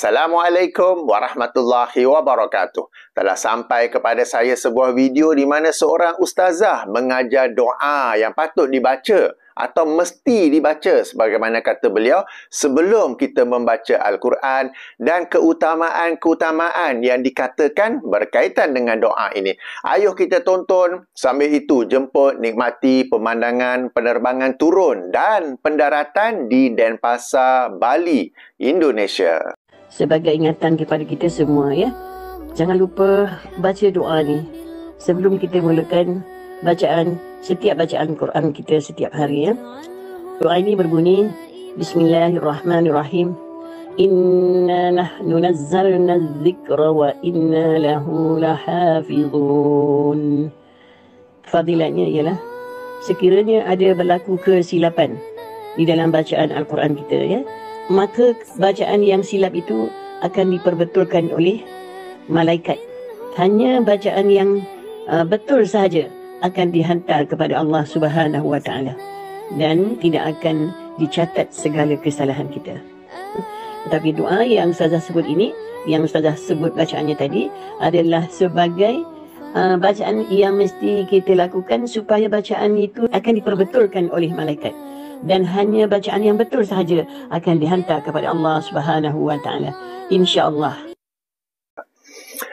Assalamualaikum warahmatullahi wabarakatuh. Telah sampai kepada saya sebuah video di mana seorang ustazah mengajar doa yang patut dibaca atau mesti dibaca sebagaimana kata beliau sebelum kita membaca Al-Quran dan keutamaan-keutamaan yang dikatakan berkaitan dengan doa ini. Ayuh kita tonton sambil itu jemput nikmati pemandangan penerbangan turun dan pendaratan di Denpasar, Bali, Indonesia sebagai ingatan kepada kita semua ya. Jangan lupa baca doa ni sebelum kita mulakan bacaan setiap bacaan Quran kita setiap hari ya. Doa ini berbunyi Bismillahirrahmanirrahim. Inna nahnu nazzalna dzikra wa inna lahu lahafizun. Fadilannya ialah sekiranya ada berlaku kesilapan di dalam bacaan Al-Quran kita ya, maka bacaan yang silap itu akan diperbetulkan oleh malaikat. Hanya bacaan yang uh, betul sahaja akan dihantar kepada Allah Subhanahu Wa Taala dan tidak akan dicatat segala kesalahan kita. Tetapi doa yang Ustazah sebut ini, yang Ustazah sebut bacaannya tadi adalah sebagai uh, bacaan yang mesti kita lakukan supaya bacaan itu akan diperbetulkan oleh malaikat dan hanya bacaan yang betul sahaja akan dihantar kepada Allah Subhanahu Wa Taala. Insya-Allah.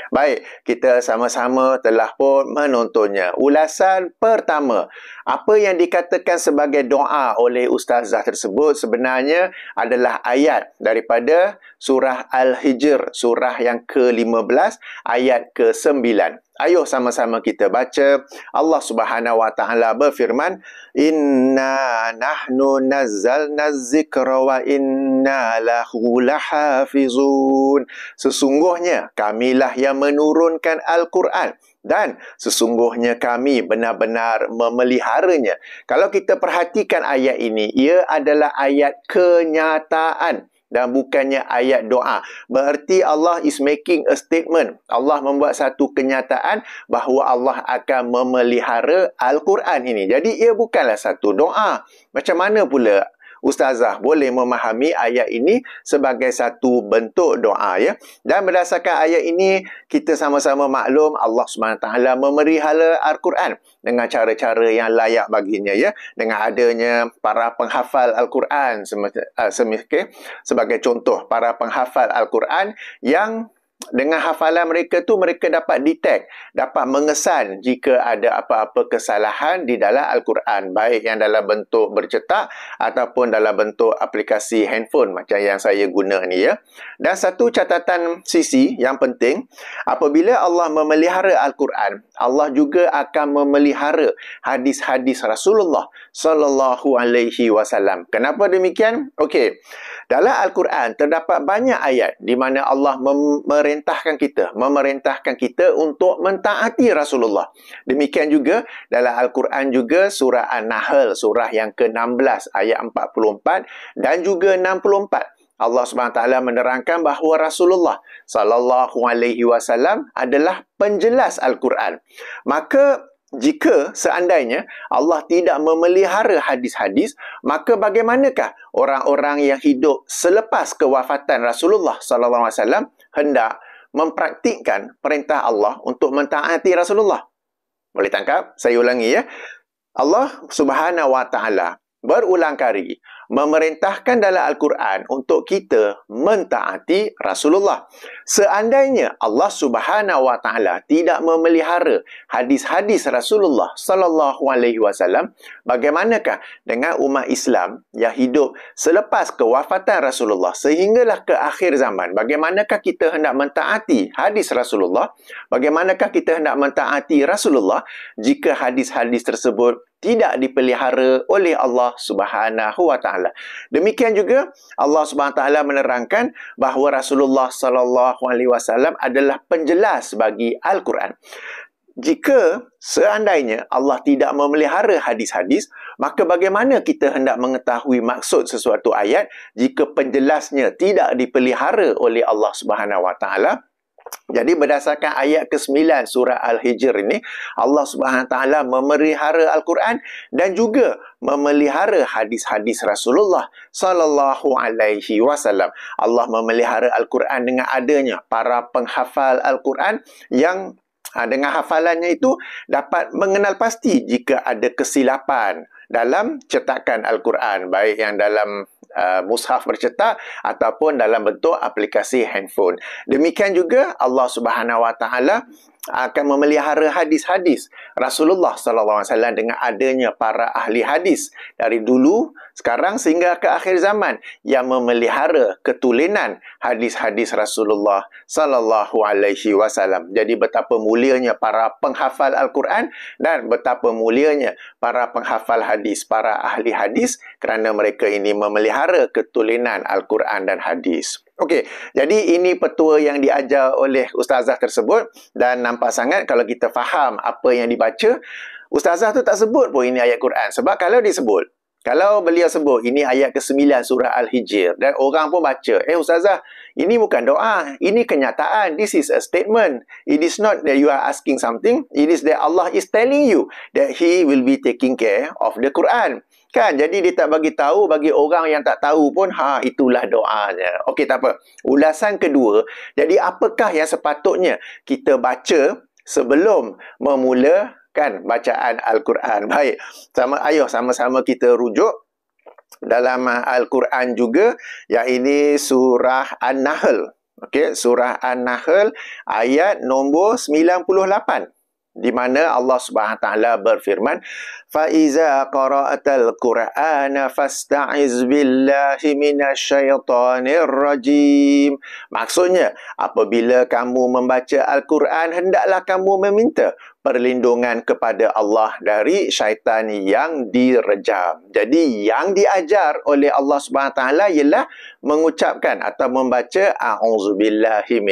Baik, kita sama-sama telah pun menontonnya. Ulasan pertama, apa yang dikatakan sebagai doa oleh ustazah tersebut sebenarnya adalah ayat daripada surah Al-Hijr, surah yang ke-15 ayat ke-9. Ayuh sama-sama kita baca Allah Subhanahu wa taala berfirman inna nahnu nazzalna dzikra wa inna lahu lahafizun sesungguhnya kamilah yang menurunkan al-Quran dan sesungguhnya kami benar-benar memeliharanya kalau kita perhatikan ayat ini ia adalah ayat kenyataan dan bukannya ayat doa. Bererti Allah is making a statement. Allah membuat satu kenyataan bahawa Allah akan memelihara Al-Quran ini. Jadi ia bukanlah satu doa. Macam mana pula ustazah boleh memahami ayat ini sebagai satu bentuk doa ya dan berdasarkan ayat ini kita sama-sama maklum Allah SWT memerihala Al-Quran dengan cara-cara yang layak baginya ya dengan adanya para penghafal Al-Quran sem- uh, sebagai contoh para penghafal Al-Quran yang dengan hafalan mereka tu mereka dapat detect, dapat mengesan jika ada apa-apa kesalahan di dalam Al-Quran baik yang dalam bentuk bercetak ataupun dalam bentuk aplikasi handphone macam yang saya guna ni ya. Dan satu catatan sisi yang penting, apabila Allah memelihara Al-Quran, Allah juga akan memelihara hadis-hadis Rasulullah sallallahu alaihi wasallam. Kenapa demikian? Okey. Dalam al-Quran terdapat banyak ayat di mana Allah memerintahkan kita, memerintahkan kita untuk mentaati Rasulullah. Demikian juga dalam al-Quran juga surah An-Nahl, surah yang ke-16 ayat 44 dan juga 64. Allah Subhanahu taala menerangkan bahawa Rasulullah sallallahu alaihi wasallam adalah penjelas al-Quran. Maka jika seandainya Allah tidak memelihara hadis-hadis, maka bagaimanakah orang-orang yang hidup selepas kewafatan Rasulullah sallallahu alaihi wasallam hendak mempraktikkan perintah Allah untuk mentaati Rasulullah? Boleh tangkap? Saya ulangi ya. Allah Subhanahu wa taala berulang kali memerintahkan dalam Al-Quran untuk kita mentaati Rasulullah. Seandainya Allah Subhanahu Wa Taala tidak memelihara hadis-hadis Rasulullah Sallallahu Alaihi Wasallam, bagaimanakah dengan umat Islam yang hidup selepas kewafatan Rasulullah sehinggalah ke akhir zaman? Bagaimanakah kita hendak mentaati hadis Rasulullah? Bagaimanakah kita hendak mentaati Rasulullah jika hadis-hadis tersebut tidak dipelihara oleh Allah Subhanahu Wa Taala. Demikian juga Allah Subhanahu Wa Taala menerangkan bahawa Rasulullah Sallallahu Alaihi Wasallam adalah penjelas bagi Al-Quran. Jika seandainya Allah tidak memelihara hadis-hadis, maka bagaimana kita hendak mengetahui maksud sesuatu ayat jika penjelasnya tidak dipelihara oleh Allah Subhanahu Wa Taala? Jadi berdasarkan ayat ke-9 surah Al-Hijr ini, Allah subhanahu wa taala memelihara Al-Quran dan juga memelihara hadis-hadis Rasulullah sallallahu alaihi wasallam. Allah memelihara Al-Quran dengan adanya para penghafal Al-Quran yang ha, dengan hafalannya itu dapat mengenal pasti jika ada kesilapan dalam cetakan Al-Quran baik yang dalam uh, mushaf bercetak ataupun dalam bentuk aplikasi handphone. Demikian juga Allah Subhanahu Wa Taala akan memelihara hadis-hadis Rasulullah sallallahu alaihi wasallam dengan adanya para ahli hadis dari dulu sekarang sehingga ke akhir zaman yang memelihara ketulenan hadis-hadis Rasulullah sallallahu alaihi wasallam. Jadi betapa mulianya para penghafal Al-Quran dan betapa mulianya para penghafal hadis, para ahli hadis kerana mereka ini memelihara ketulenan Al-Quran dan hadis. Okey, jadi ini petua yang diajar oleh ustazah tersebut dan nampak sangat kalau kita faham apa yang dibaca, ustazah tu tak sebut pun ini ayat Quran sebab kalau disebut kalau beliau sebut, ini ayat ke-9 surah Al-Hijr. Dan orang pun baca, eh Ustazah, ini bukan doa. Ini kenyataan. This is a statement. It is not that you are asking something. It is that Allah is telling you that He will be taking care of the Quran. Kan? Jadi dia tak bagi tahu bagi orang yang tak tahu pun, ha, itulah doanya. Okey, tak apa. Ulasan kedua, jadi apakah yang sepatutnya kita baca sebelum memula kan bacaan al-Quran. Baik. Sama ayo sama-sama kita rujuk dalam uh, al-Quran juga yang ini surah An-Nahl. Okey, surah An-Nahl ayat nombor 98 di mana Allah Subhanahu Wa Taala berfirman fa iza qara'atal qur'ana fasta'iz billahi minasyaitonir rajim maksudnya apabila kamu membaca al-Quran hendaklah kamu meminta perlindungan kepada Allah dari syaitan yang direjam. Jadi yang diajar oleh Allah Subhanahu taala ialah mengucapkan atau membaca auzubillahi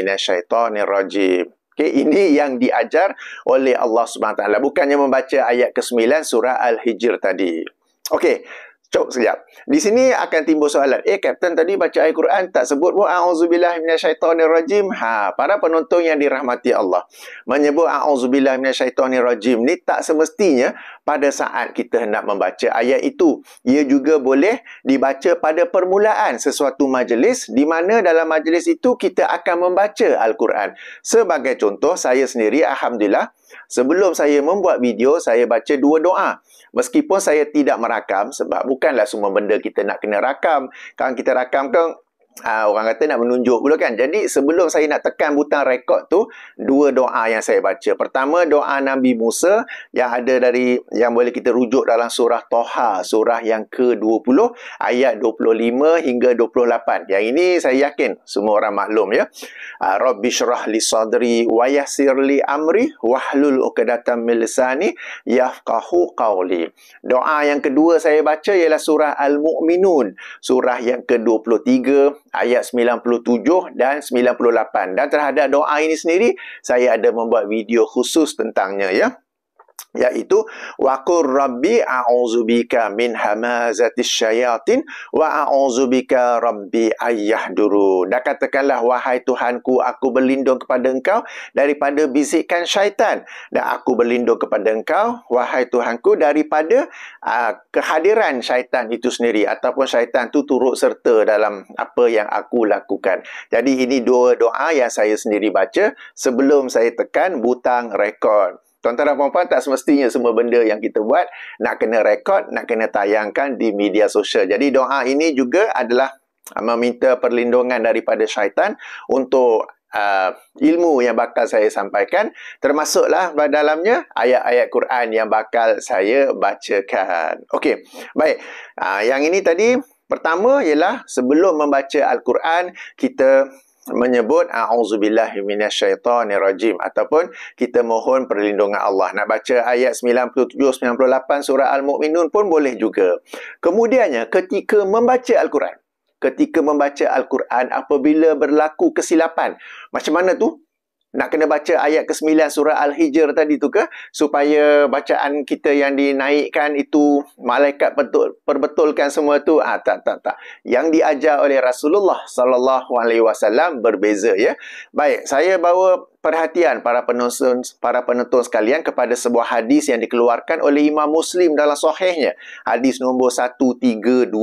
rajim." Okay, ini yang diajar oleh Allah Subhanahu Taala bukannya membaca ayat ke-9 surah Al-Hijr tadi. Okey, Cukup sekejap. Di sini akan timbul soalan. Eh, Kapten tadi baca ayat Quran tak sebut pun A'udzubillah minasyaitonirrajim. Ha, para penonton yang dirahmati Allah. Menyebut A'udzubillah minasyaitonirrajim ni tak semestinya pada saat kita hendak membaca ayat itu. Ia juga boleh dibaca pada permulaan sesuatu majlis di mana dalam majlis itu kita akan membaca Al-Quran. Sebagai contoh, saya sendiri Alhamdulillah Sebelum saya membuat video, saya baca dua doa. Meskipun saya tidak merakam, sebab bukanlah semua benda kita nak kena rakam. Kalau kita rakam, kan Uh, orang kata nak menunjuk pula kan. Jadi sebelum saya nak tekan butang rekod tu, dua doa yang saya baca. Pertama doa Nabi Musa yang ada dari yang boleh kita rujuk dalam surah Toha, surah yang ke-20 ayat 25 hingga 28. Yang ini saya yakin semua orang maklum ya. Uh, Rabbi syrah li sadri wa yassir li amri wahlul uqdatam min lisani yafqahu qawli. Doa yang kedua saya baca ialah surah al Mukminun surah yang ke-23 ayat 97 dan 98. Dan terhadap doa ini sendiri, saya ada membuat video khusus tentangnya ya yaitu wa waqur rabbi a'udzubika min hamazatis syayatin wa a'udzubika rabbi ayyahduru dan katakanlah wahai tuhanku aku berlindung kepada engkau daripada bisikan syaitan dan aku berlindung kepada engkau wahai tuhanku daripada uh, kehadiran syaitan itu sendiri ataupun syaitan itu turut serta dalam apa yang aku lakukan jadi ini dua doa yang saya sendiri baca sebelum saya tekan butang rekod Tuan-tuan dan puan-puan, tak semestinya semua benda yang kita buat nak kena rekod, nak kena tayangkan di media sosial. Jadi doa ini juga adalah uh, meminta perlindungan daripada syaitan untuk uh, ilmu yang bakal saya sampaikan termasuklah dalamnya ayat-ayat Quran yang bakal saya bacakan. Okey, baik. Uh, yang ini tadi pertama ialah sebelum membaca Al-Quran kita menyebut a'udzubillahi minasyaitonirrajim ataupun kita mohon perlindungan Allah. Nak baca ayat 97 98 surah Al-Mukminun pun boleh juga. Kemudiannya ketika membaca Al-Quran ketika membaca Al-Quran apabila berlaku kesilapan macam mana tu nak kena baca ayat ke-9 surah Al-Hijr tadi tu ke supaya bacaan kita yang dinaikkan itu malaikat betul perbetulkan semua tu ah tak tak tak yang diajar oleh Rasulullah sallallahu alaihi wasallam berbeza ya baik saya bawa perhatian para penonton para penonton sekalian kepada sebuah hadis yang dikeluarkan oleh Imam Muslim dalam sahihnya hadis nombor 1329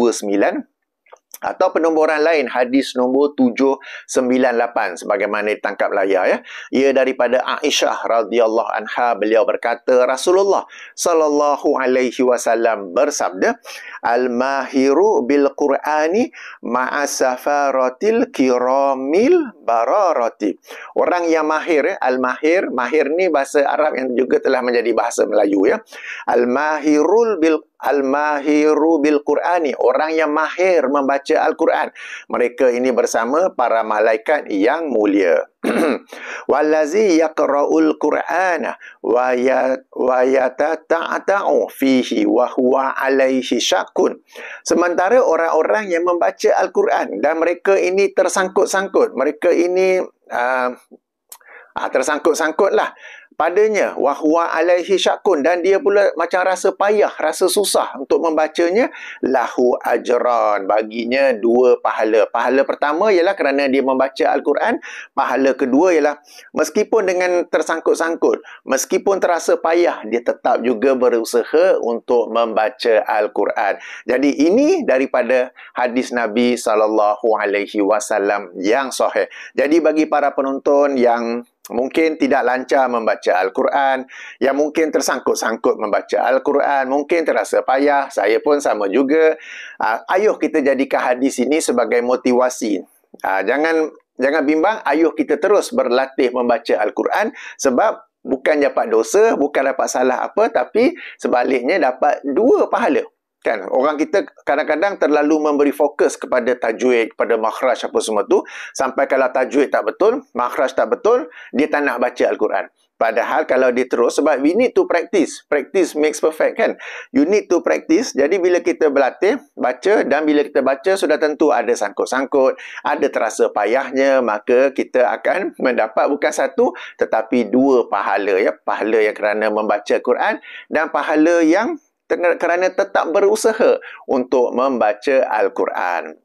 atau penomboran lain, hadis nombor 798 sebagaimana ditangkap layar ya. Ia daripada Aisyah radhiyallahu anha beliau berkata Rasulullah sallallahu alaihi wasallam bersabda al mahiru bil qurani ma asafaratil kiramil bararati. Orang yang mahir ya, al mahir, mahir ni bahasa Arab yang juga telah menjadi bahasa Melayu ya. Al mahirul bil Al-Mahiru Bil-Qur'ani, orang yang mahir membaca Al-Quran. Mereka ini bersama para malaikat yang mulia. Wallazi yaqra'ul Qur'ana wa ya, yatata'ta'u fihi wa huwa 'alaihi syakun. Sementara orang-orang yang membaca Al-Quran dan mereka ini tersangkut-sangkut, mereka ini uh, ah, uh, ah, tersangkut-sangkutlah padanya wahwa alaihi syakun dan dia pula macam rasa payah, rasa susah untuk membacanya lahu ajran baginya dua pahala. Pahala pertama ialah kerana dia membaca al-Quran, pahala kedua ialah meskipun dengan tersangkut-sangkut, meskipun terasa payah dia tetap juga berusaha untuk membaca al-Quran. Jadi ini daripada hadis Nabi sallallahu alaihi wasallam yang sahih. Jadi bagi para penonton yang mungkin tidak lancar membaca Al-Quran, yang mungkin tersangkut-sangkut membaca Al-Quran, mungkin terasa payah, saya pun sama juga. Ah, ayuh kita jadikan hadis ini sebagai motivasi. Ah, jangan jangan bimbang, ayuh kita terus berlatih membaca Al-Quran sebab bukan dapat dosa, bukan dapat salah apa, tapi sebaliknya dapat dua pahala kan orang kita kadang-kadang terlalu memberi fokus kepada tajwid kepada makhraj apa semua tu sampai kalau tajwid tak betul makhraj tak betul dia tak nak baca al-Quran padahal kalau dia terus sebab we need to practice practice makes perfect kan you need to practice jadi bila kita berlatih baca dan bila kita baca sudah tentu ada sangkut-sangkut ada terasa payahnya maka kita akan mendapat bukan satu tetapi dua pahala ya pahala yang kerana membaca Quran dan pahala yang kerana tetap berusaha untuk membaca Al-Quran.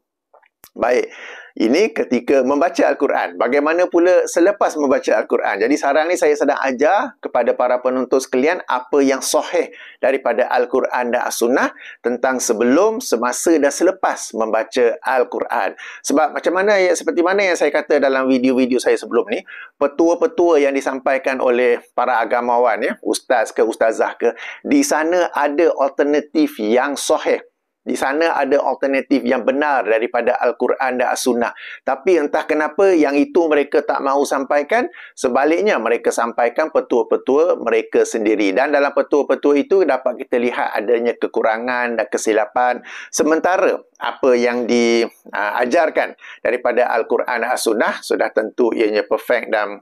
Baik. Ini ketika membaca Al-Quran. Bagaimana pula selepas membaca Al-Quran? Jadi sekarang ni saya sedang ajar kepada para penuntut sekalian apa yang soheh daripada Al-Quran dan As-Sunnah tentang sebelum, semasa dan selepas membaca Al-Quran. Sebab macam mana ya seperti mana yang saya kata dalam video-video saya sebelum ni, petua-petua yang disampaikan oleh para agamawan ya, ustaz ke ustazah ke, di sana ada alternatif yang soheh di sana ada alternatif yang benar daripada Al-Quran dan As-Sunnah. Tapi entah kenapa yang itu mereka tak mahu sampaikan, sebaliknya mereka sampaikan petua-petua mereka sendiri. Dan dalam petua-petua itu dapat kita lihat adanya kekurangan dan kesilapan. Sementara apa yang diajarkan daripada Al-Quran dan As-Sunnah sudah tentu ianya perfect dan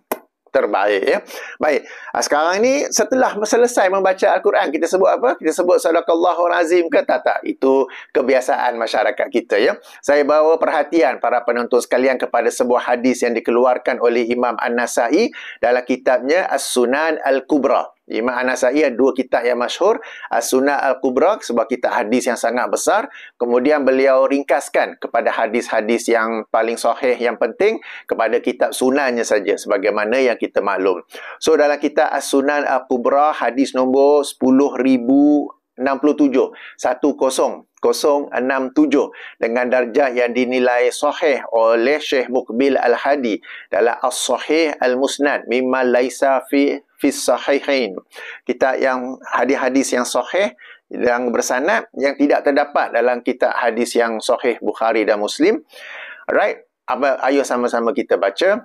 terbaik ya. Baik. Ha, sekarang ni setelah selesai membaca Al-Quran kita sebut apa? Kita sebut sadaqallahu azim ke tak tak? Itu kebiasaan masyarakat kita ya. Saya bawa perhatian para penonton sekalian kepada sebuah hadis yang dikeluarkan oleh Imam An-Nasai dalam kitabnya As-Sunan Al-Kubra. Imam An-Nasai ada dua kitab yang masyhur As-Sunnah Al-Kubra sebab kitab hadis yang sangat besar kemudian beliau ringkaskan kepada hadis-hadis yang paling sahih yang penting kepada kitab sunannya saja sebagaimana yang kita maklum. So dalam kitab As-Sunnah Al-Kubra hadis nombor 10067 1067 dengan darjah yang dinilai sahih oleh Syekh Mukbil Al-Hadi dalam As-Sahih Al-Musnad mimma laisa fi fis sahihain. Kita yang hadis-hadis yang sahih yang bersanad yang tidak terdapat dalam kitab hadis yang sahih Bukhari dan Muslim. Alright, Apa ayo sama-sama kita baca.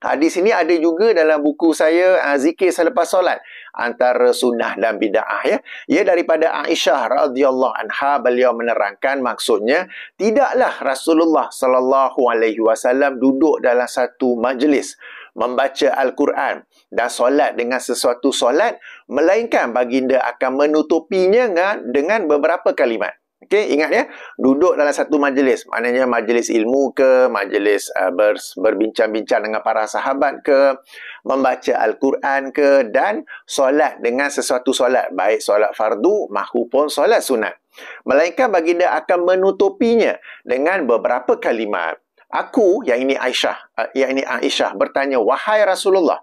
Hadis ini ada juga dalam buku saya ah, Zikir selepas solat antara sunnah dan bid'ah ya. Ia daripada Aisyah radhiyallahu anha beliau menerangkan maksudnya tidaklah Rasulullah sallallahu alaihi wasallam duduk dalam satu majlis membaca al-Quran Dah solat dengan sesuatu solat melainkan baginda akan menutupinya dengan beberapa kalimat Okay, ingat ya duduk dalam satu majlis maknanya majlis ilmu ke majlis uh, ber, berbincang-bincang dengan para sahabat ke membaca al-Quran ke dan solat dengan sesuatu solat baik solat fardu mahupun solat sunat melainkan baginda akan menutupinya dengan beberapa kalimat aku yang ini Aisyah uh, yang ini Aisyah bertanya wahai Rasulullah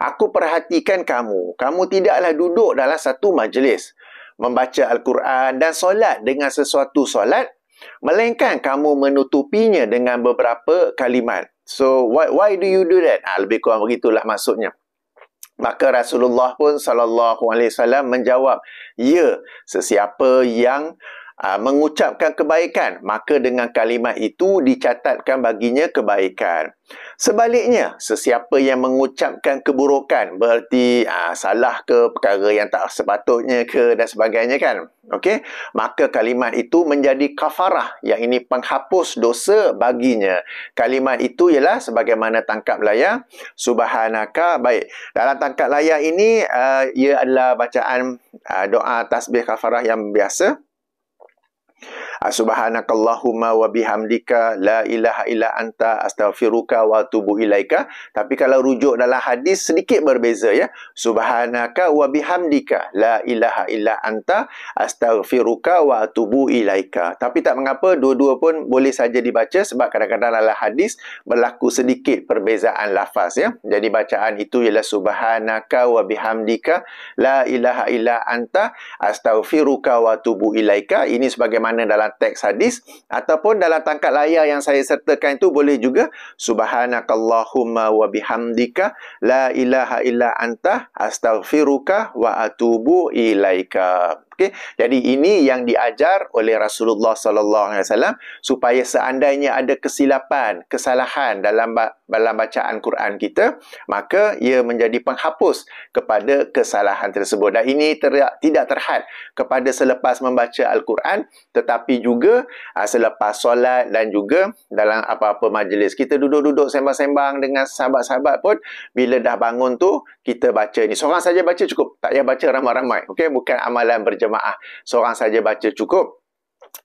aku perhatikan kamu, kamu tidaklah duduk dalam satu majlis membaca Al-Quran dan solat dengan sesuatu solat, melainkan kamu menutupinya dengan beberapa kalimat. So, why, why do you do that? Ha, lebih kurang begitulah maksudnya. Maka Rasulullah pun saw menjawab, "Ya, sesiapa yang aa, ah, mengucapkan kebaikan, maka dengan kalimat itu dicatatkan baginya kebaikan." Sebaliknya, sesiapa yang mengucapkan keburukan berarti aa, ah, salah ke perkara yang tak sepatutnya ke dan sebagainya kan. Okey, maka kalimat itu menjadi kafarah yang ini penghapus dosa baginya. Kalimat itu ialah sebagaimana tangkap layar subhanaka. Baik, dalam tangkap layar ini aa, ah, ia adalah bacaan aa, ah, doa tasbih kafarah yang biasa. Ah, subhanakallahumma wa bihamdika la ilaha illa anta astaghfiruka wa atubu ilaika. Tapi kalau rujuk dalam hadis sedikit berbeza ya. Subhanaka wa bihamdika la ilaha illa anta astaghfiruka wa atubu ilaika. Tapi tak mengapa dua-dua pun boleh saja dibaca sebab kadang-kadang dalam hadis berlaku sedikit perbezaan lafaz ya. Jadi bacaan itu ialah Subhanaka wa bihamdika la ilaha illa anta astaghfiruka wa atubu ilaika. Ini sebagai mana dalam teks hadis ataupun dalam tangkat layar yang saya sertakan itu boleh juga subhanakallahumma wa bihamdika la ilaha illa anta astaghfiruka wa atubu ilaika Okey. Jadi ini yang diajar oleh Rasulullah sallallahu alaihi wasallam supaya seandainya ada kesilapan, kesalahan dalam dalam bacaan Quran kita, maka ia menjadi penghapus kepada kesalahan tersebut. Dan ini ter, tidak terhad kepada selepas membaca Al-Quran tetapi juga aa, ah, selepas solat dan juga dalam apa-apa majlis. Kita duduk-duduk sembang-sembang dengan sahabat-sahabat pun bila dah bangun tu kita baca ini. Seorang saja baca cukup. Tak payah baca ramai-ramai. Okay, bukan amalan berjemaah jemaah seorang saja baca cukup.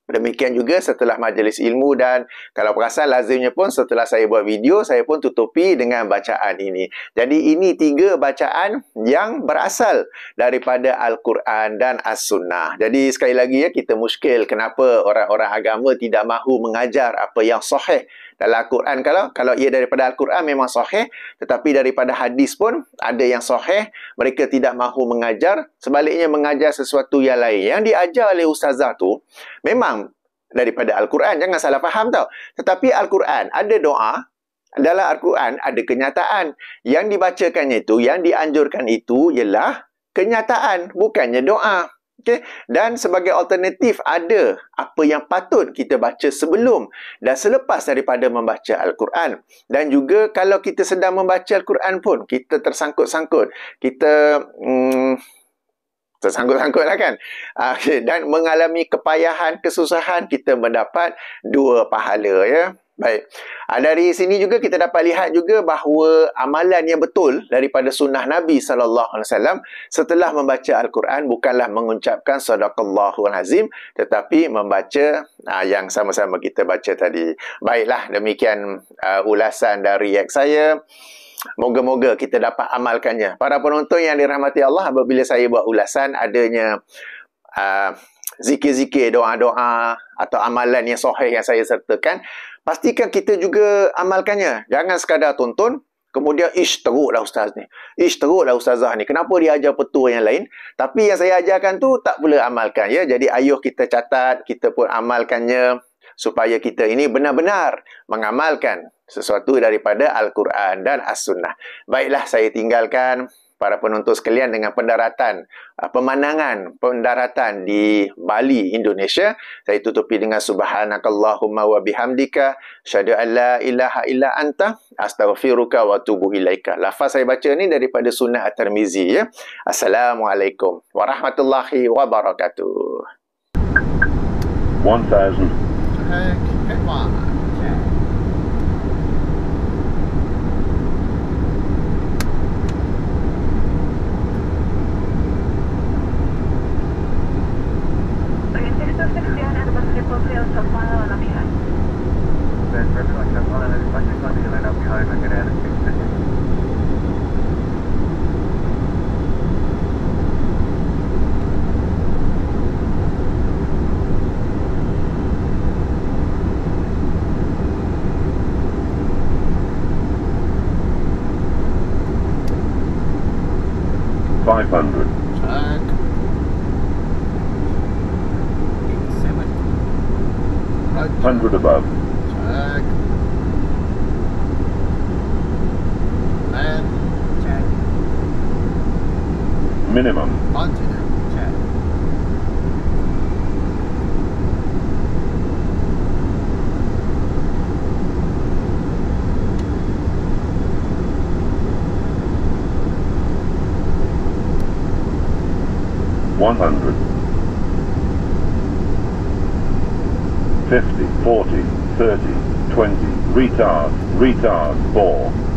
Demikian juga setelah majlis ilmu dan kalau perasan lazimnya pun setelah saya buat video saya pun tutupi dengan bacaan ini. Jadi ini tiga bacaan yang berasal daripada Al-Quran dan As-Sunnah. Jadi sekali lagi ya kita muskil kenapa orang-orang agama tidak mahu mengajar apa yang sahih dalam Al-Quran kalau kalau ia daripada Al-Quran memang sahih tetapi daripada hadis pun ada yang sahih mereka tidak mahu mengajar sebaliknya mengajar sesuatu yang lain yang diajar oleh ustazah tu memang daripada Al-Quran jangan salah faham tau tetapi Al-Quran ada doa dalam Al-Quran ada kenyataan yang dibacakannya itu yang dianjurkan itu ialah kenyataan bukannya doa Okay. Dan sebagai alternatif ada apa yang patut kita baca sebelum dan selepas daripada membaca Al-Quran. Dan juga kalau kita sedang membaca Al-Quran pun, kita tersangkut-sangkut. Kita hmm, tersangkut-sangkut lah kan. Ah, okay. Dan mengalami kepayahan, kesusahan, kita mendapat dua pahala ya. Baik. Ha, dari sini juga kita dapat lihat juga bahawa amalan yang betul daripada sunnah Nabi sallallahu alaihi wasallam setelah membaca al-Quran bukanlah mengucapkan sadaqallahu alazim tetapi membaca ha, yang sama-sama kita baca tadi. Baiklah demikian uh, ulasan dari ex saya. Moga-moga kita dapat amalkannya. Para penonton yang dirahmati Allah apabila saya buat ulasan adanya uh, zikir-zikir, doa-doa atau amalan yang sahih yang saya sertakan pastikan kita juga amalkannya. Jangan sekadar tonton, kemudian ish teruklah ustaz ni. Ish teruklah ustazah ni. Kenapa dia ajar petua yang lain? Tapi yang saya ajarkan tu tak boleh amalkan ya. Jadi ayuh kita catat, kita pun amalkannya supaya kita ini benar-benar mengamalkan sesuatu daripada Al-Quran dan As-Sunnah. Baiklah, saya tinggalkan para penonton sekalian dengan pendaratan uh, pemandangan pendaratan di Bali Indonesia saya tutupi dengan subhanakallahumma wa bihamdika syada alla ilaha illa anta astaghfiruka wa atubu ilaika lafaz saya baca ni daripada sunnah at-tirmizi ya assalamualaikum warahmatullahi wabarakatuh 1000 1000 100, 50, 40, 30, 20, retard, retard, 4.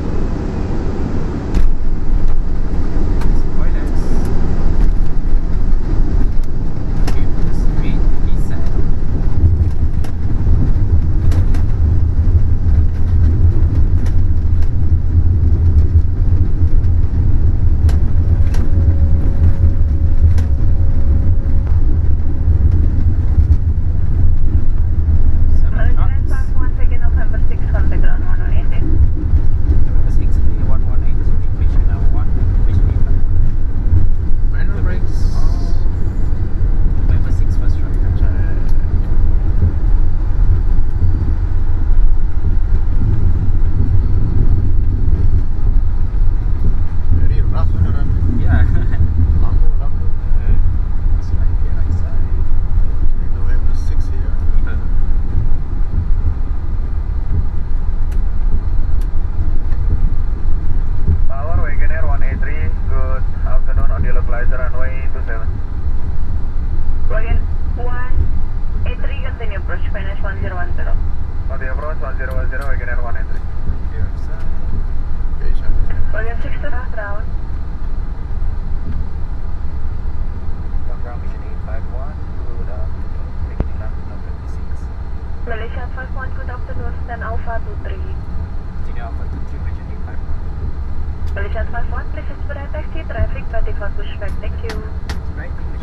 of the approach 1010 Wagoner 183. Yes, good afternoon, taking number Malaysia 51, good afternoon, stand Alpha 23. Sydney Alpha 23, Malaysia 51, please expedite taxi traffic 24 pushback, Thank you.